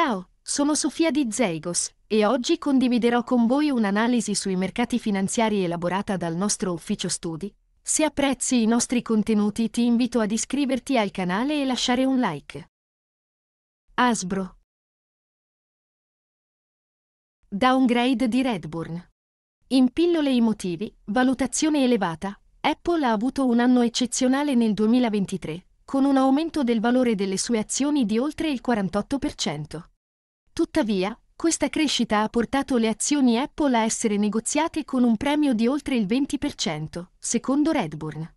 Ciao, sono Sofia di Zeigos e oggi condividerò con voi un'analisi sui mercati finanziari elaborata dal nostro ufficio studi. Se apprezzi i nostri contenuti ti invito ad iscriverti al canale e lasciare un like. Asbro Downgrade di Redburn In pillole i motivi, valutazione elevata, Apple ha avuto un anno eccezionale nel 2023 con un aumento del valore delle sue azioni di oltre il 48%. Tuttavia, questa crescita ha portato le azioni Apple a essere negoziate con un premio di oltre il 20%, secondo Redburn.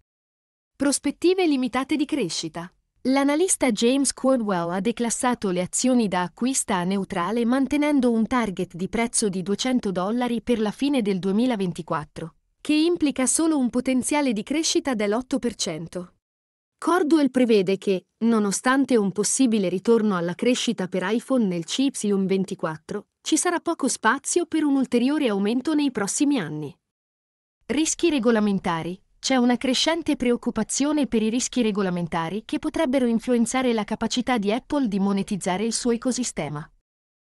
Prospettive limitate di crescita. L'analista James Cornwell ha declassato le azioni da acquista a neutrale mantenendo un target di prezzo di 200 dollari per la fine del 2024, che implica solo un potenziale di crescita dell'8%. Cordwell prevede che, nonostante un possibile ritorno alla crescita per iPhone nel CY24, ci sarà poco spazio per un ulteriore aumento nei prossimi anni. Rischi regolamentari. C'è una crescente preoccupazione per i rischi regolamentari che potrebbero influenzare la capacità di Apple di monetizzare il suo ecosistema.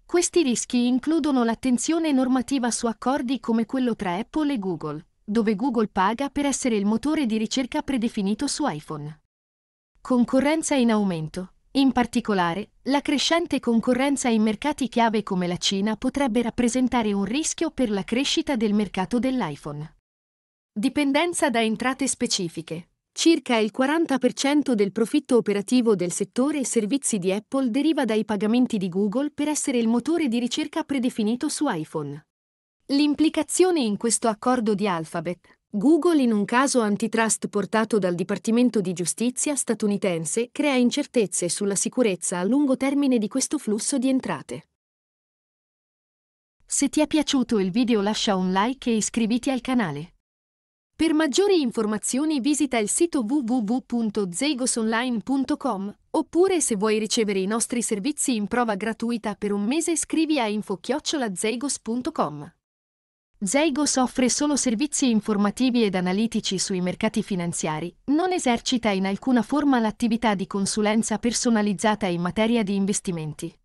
Questi rischi includono l'attenzione normativa su accordi come quello tra Apple e Google, dove Google paga per essere il motore di ricerca predefinito su iPhone. Concorrenza in aumento. In particolare, la crescente concorrenza in mercati chiave come la Cina potrebbe rappresentare un rischio per la crescita del mercato dell'iPhone. Dipendenza da entrate specifiche. Circa il 40% del profitto operativo del settore servizi di Apple deriva dai pagamenti di Google per essere il motore di ricerca predefinito su iPhone. L'implicazione in questo accordo di Alphabet Google in un caso antitrust portato dal Dipartimento di Giustizia statunitense crea incertezze sulla sicurezza a lungo termine di questo flusso di entrate. Se ti è piaciuto il video lascia un like e iscriviti al canale. Per maggiori informazioni visita il sito www.zegosonline.com oppure se vuoi ricevere i nostri servizi in prova gratuita per un mese scrivi a info-zegos.com. Zeigos offre solo servizi informativi ed analitici sui mercati finanziari, non esercita in alcuna forma l'attività di consulenza personalizzata in materia di investimenti.